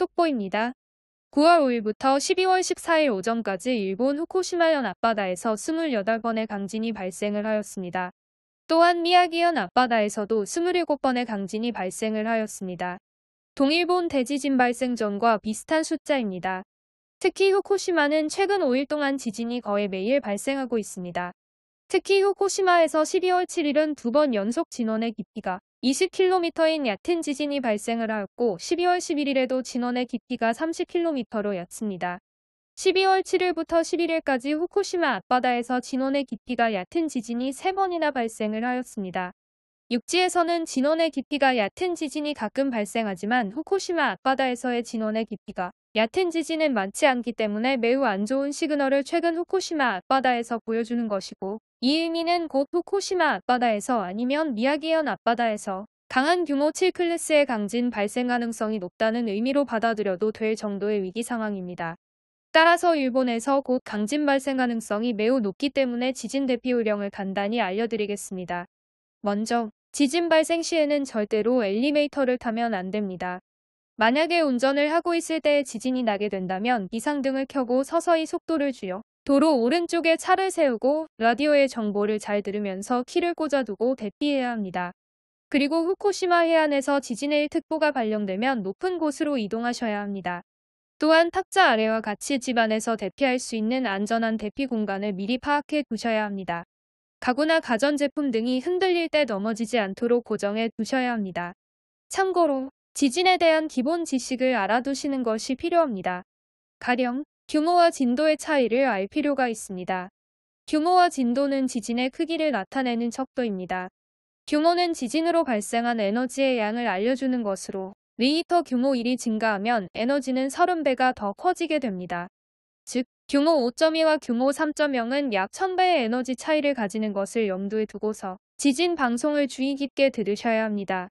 속보입니다. 9월 5일부터 12월 14일 오전까지 일본 후쿠시마현 앞바다에서 28번의 강진이 발생을 하였습니다. 또한 미야기현 앞바다에서도 27번의 강진이 발생을 하였습니다. 동일본 대지진 발생 전과 비슷한 숫자입니다. 특히 후쿠시마는 최근 5일 동안 지진이 거의 매일 발생하고 있습니다. 특히 후쿠시마에서 12월 7일은 두 번 연속 진원의 깊이가 20km인 얕은 지진이 발생을 하였고 12월 11일에도 진원의 깊이가 30km로 얕습니다. 12월 7일부터 11일까지 후쿠시마 앞바다에서 진원의 깊이가 얕은 지진이 3번이나 발생을 하였습니다. 육지에서는 진원의 깊이가 얕은 지진이 가끔 발생하지만 후쿠시마 앞바다에서의 진원의 깊이가 얕은 지진은 많지 않기 때문에 매우 안 좋은 시그널을 최근 후쿠시마 앞바다에서 보여주는 것이고 이 의미는 곧 후쿠시마 앞바다에서 아니면 미야기현 앞바다에서 강한 규모 7클래스의 강진 발생 가능성이 높다는 의미로 받아들여도 될 정도의 위기 상황입니다. 따라서 일본에서 곧 강진 발생 가능성이 매우 높기 때문에 지진 대피 요령을 간단히 알려드리겠습니다. 먼저 지진 발생 시에는 절대로 엘리베이터를 타면 안 됩니다. 만약에 운전을 하고 있을 때 지진이 나게 된다면 이상등을 켜고 서서히 속도를 줄여 도로 오른쪽에 차를 세우고 라디오의 정보를 잘 들으면서 키를 꽂아두고 대피해야 합니다. 그리고 후쿠시마 해안에서 지진의 특보가 발령되면 높은 곳으로 이동하셔야 합니다. 또한 탁자 아래와 같이 집안에서 대피할 수 있는 안전한 대피 공간을 미리 파악해 두셔야 합니다. 가구나 가전제품 등이 흔들릴 때 넘어지지 않도록 고정해 두셔야 합니다. 참고로 지진에 대한 기본 지식을 알아두시는 것이 필요합니다. 가령 규모와 진도의 차이를 알 필요가 있습니다. 규모와 진도는 지진의 크기를 나타내는 척도입니다. 규모는 지진으로 발생한 에너지의 양을 알려주는 것으로 리히터 규모 1이 증가하면 에너지는 30배가 더 커지게 됩니다. 즉 규모 5.2와 규모 3.0은 약 1000배의 에너지 차이를 가지는 것을 염두에 두고서 지진 방송을 주의 깊게 들으셔야 합니다.